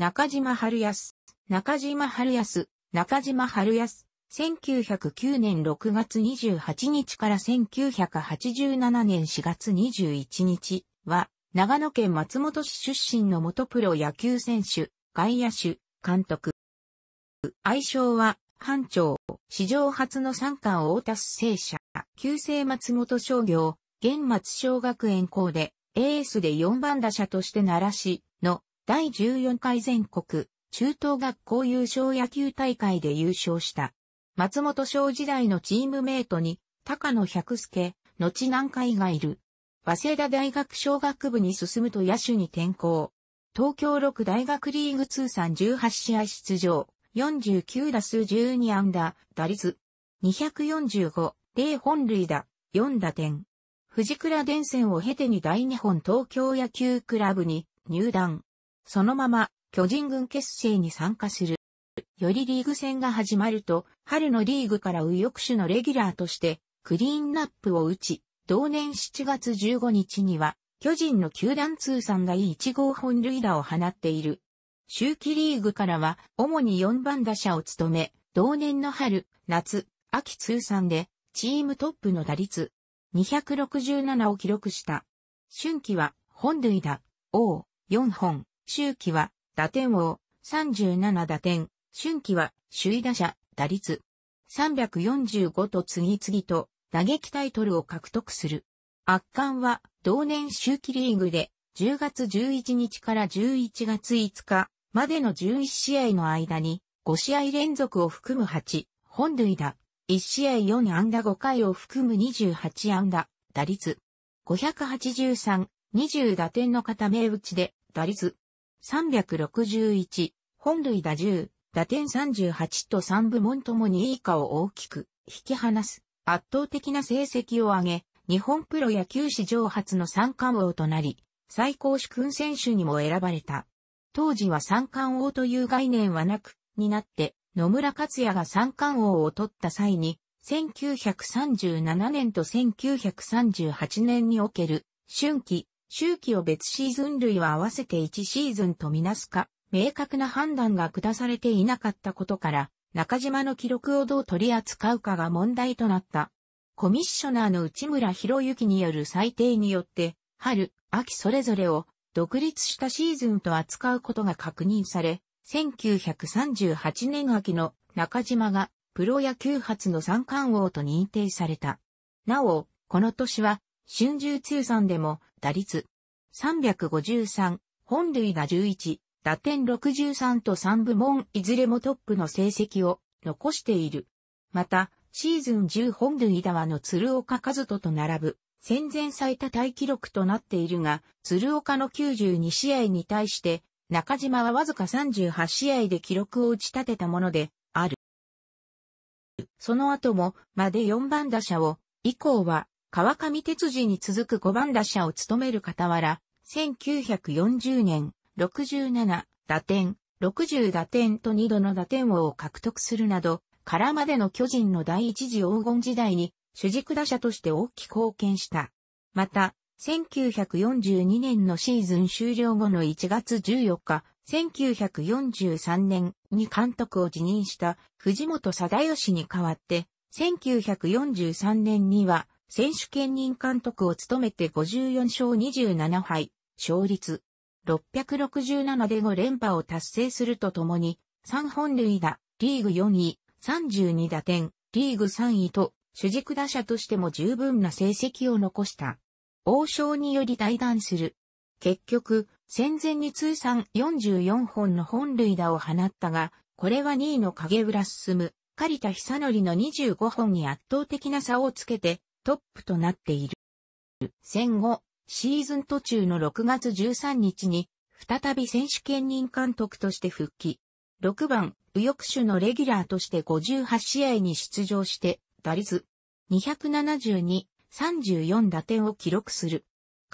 中島春康、中島春康、中島春康、1909年6月28日から1987年4月21日は、長野県松本市出身の元プロ野球選手、外野手、監督。愛称は、班長、史上初の三冠を達聖者、旧姓松本商業、現松小学園校で、エースで4番打者として鳴らし、の第14回全国中等学校優勝野球大会で優勝した。松本省時代のチームメイトに高野百助、後南海がいる。早稲田大学小学部に進むと野手に転校。東京6大学リーグ通算18試合出場、49打数12安打、打率245、0本塁打、4打点。藤倉伝線を経てに第日本東京野球クラブに入団。そのまま巨人軍結成に参加する。よりリーグ戦が始まると、春のリーグから右翼手のレギュラーとして、クリーンナップを打ち、同年7月15日には、巨人の球団通算が1号本塁打を放っている。周期リーグからは、主に4番打者を務め、同年の春、夏、秋通算で、チームトップの打率、267を記録した。春季は、本塁打、王、4本、周期は、打点王、37打点、春季は、首位打者、打率、345と次々と、打撃タイトルを獲得する。圧巻は、同年周期リーグで、10月11日から11月5日までの11試合の間に、5試合連続を含む8、本塁打、1試合4安打5回を含む28安打、打率、583、20打点の片目打ちで、打率、361、本塁打10、打点38と3部門ともに以下を大きく引き離す圧倒的な成績を上げ、日本プロ野球史上初の三冠王となり、最高主君選手にも選ばれた。当時は三冠王という概念はなく、になって、野村克也が三冠王を取った際に、1937年と1938年における、春季、周期を別シーズン類は合わせて1シーズンとみなすか、明確な判断が下されていなかったことから、中島の記録をどう取り扱うかが問題となった。コミッショナーの内村博之による裁定によって、春、秋それぞれを独立したシーズンと扱うことが確認され、1938年秋の中島がプロ野球発の三冠王と認定された。なお、この年は春秋通算でも打率353、本類が11、打点63と3部門いずれもトップの成績を残している。また、シーズン10本類打はの鶴岡和人と並ぶ戦前最多タイ記録となっているが、鶴岡の92試合に対して、中島はわずか38試合で記録を打ち立てたもので、ある。その後も、まで4番打者を、以降は、川上哲次に続く5番打者を務める傍ら、1940年、67打点、60打点と2度の打点王を獲得するなど、からまでの巨人の第一次黄金時代に主軸打者として大きく貢献した。また、1942年のシーズン終了後の1月14日、1943年に監督を辞任した藤本貞義に代わって、1943年には選手兼任監督を務めて54勝27敗、勝率667で5連覇を達成するとともに、3本塁打、リーグ4位、32打点、リーグ3位と、主軸打者としても十分な成績を残した。王将により対談する。結局、戦前に通算44本の本塁打を放ったが、これは2位の影浦進む、狩田久則の25本に圧倒的な差をつけて、トップとなっている。戦後、シーズン途中の6月13日に、再び選手兼任監督として復帰。6番、右翼手のレギュラーとして58試合に出場して、打率272、34打点を記録する。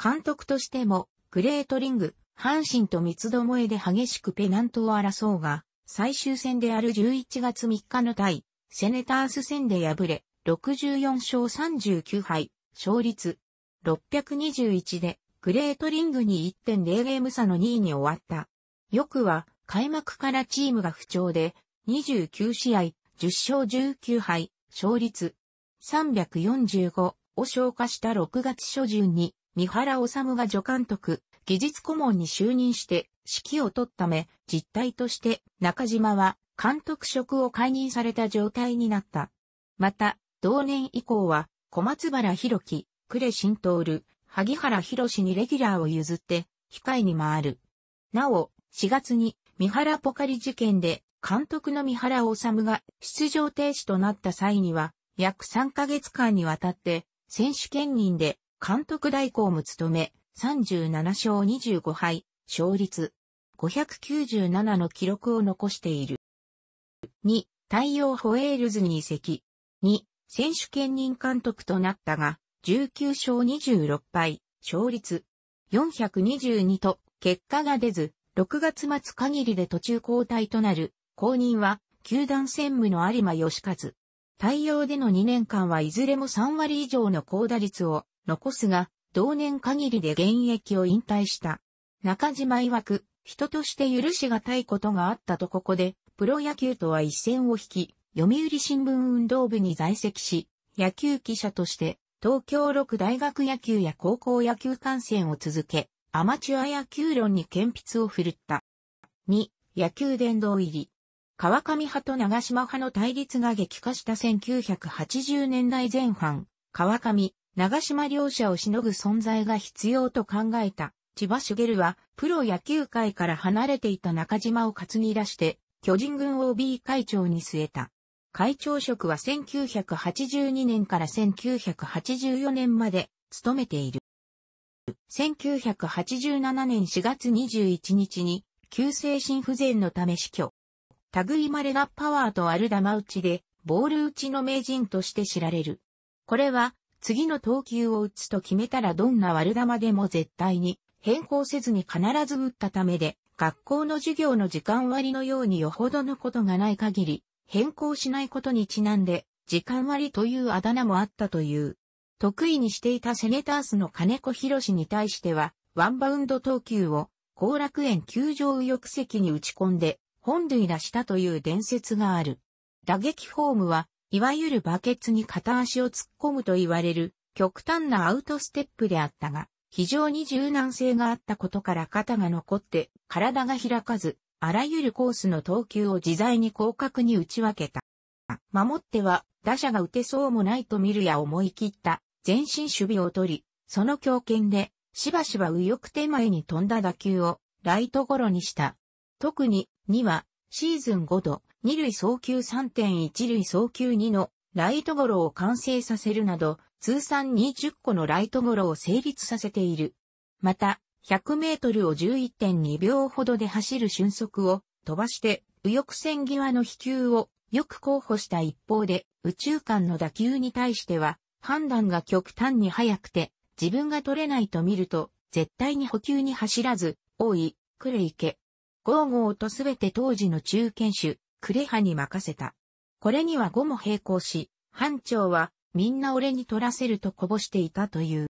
監督としても、グレートリング、阪神と三つどもえで激しくペナントを争うが、最終戦である11月3日の対、セネタース戦で敗れ、64勝39敗、勝率621でグレートリングに1.0ゲーム差の2位に終わった。よくは開幕からチームが不調で29試合10勝19敗、勝率345を消化した6月初旬に三原治が助監督、技術顧問に就任して指揮を取っため、実態として中島は監督職を解任された状態になった。また、同年以降は、小松原博樹、呉新徹、萩原博にレギュラーを譲って、控えに回る。なお、4月に、三原ポカリ事件で、監督の三原治が出場停止となった際には、約3ヶ月間にわたって、選手兼任で監督代行も務め、37勝25敗、勝率597の記録を残している。2、太陽ホエールズに移籍。2、選手兼任監督となったが、19勝26敗、勝率422と結果が出ず、6月末限りで途中交代となる、後任は、球団専務の有馬義和。対応での2年間はいずれも3割以上の高打率を残すが、同年限りで現役を引退した。中島曰く、人として許しがたいことがあったとここで、プロ野球とは一線を引き、読売新聞運動部に在籍し、野球記者として東京六大学野球や高校野球観戦を続け、アマチュア野球論に鉛筆を振るった。2、野球殿堂入り。川上派と長島派の対立が激化した1980年代前半、川上、長島両者をしのぐ存在が必要と考えた。千葉茂は、プロ野球界から離れていた中島を担ぎ出して、巨人軍 OB 会長に据えた。会長職は1982年から1984年まで務めている。1987年4月21日に急性心不全のため死去。類まれなパワーと悪玉打ちでボール打ちの名人として知られる。これは次の投球を打つと決めたらどんな悪玉でも絶対に変更せずに必ず打ったためで、学校の授業の時間割のようによほどのことがない限り、変更しないことにちなんで、時間割というあだ名もあったという。得意にしていたセネタースの金子博士に対しては、ワンバウンド投球を、後楽園球場右翼席に打ち込んで、本塁打したという伝説がある。打撃フォームは、いわゆるバケツに片足を突っ込むと言われる、極端なアウトステップであったが、非常に柔軟性があったことから肩が残って、体が開かず、あらゆるコースの投球を自在に広角に打ち分けた。守っては、打者が打てそうもないと見るや思い切った、全身守備を取り、その強肩で、しばしば右翼手前に飛んだ打球を、ライトゴロにした。特に、2は、シーズン5度、2塁送球3.1塁送球2の、ライトゴロを完成させるなど、通算20個のライトゴロを成立させている。また、100メートルを11.2秒ほどで走る瞬速を飛ばして、右翼線際の飛球をよく候補した一方で、宇宙間の打球に対しては、判断が極端に速くて、自分が取れないと見ると、絶対に補給に走らず、多い、クレイケ。ゴーゴーとすべて当時の中堅手、クレハに任せた。これには5も並行し、班長は、みんな俺に取らせるとこぼしていたという。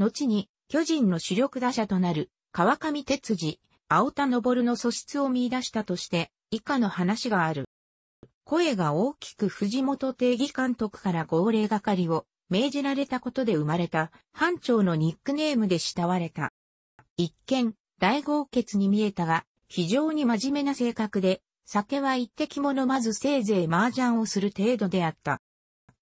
後に、巨人の主力打者となる川上哲次、青田昇の素質を見出したとして、以下の話がある。声が大きく藤本定義監督から号令係を命じられたことで生まれた班長のニックネームで慕われた。一見、大豪傑に見えたが、非常に真面目な性格で、酒は一滴も飲まずせいぜい麻雀をする程度であった。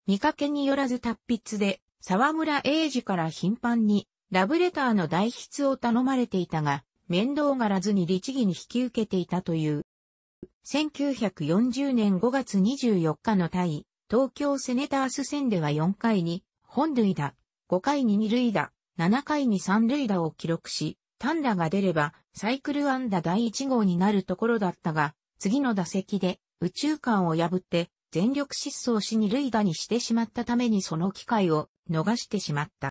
見かけによらず達筆で、沢村英二から頻繁にラブレターの代筆を頼まれていたが、面倒がらずに律儀に引き受けていたという。1940年5月24日の対、東京セネタース戦では4回に、本塁打、5回に2塁打、7回に3塁打を記録し、単打が出れば、サイクル安打第1号になるところだったが、次の打席で、宇宙間を破って、全力疾走し2塁打にしてしまったためにその機会を逃してしまった。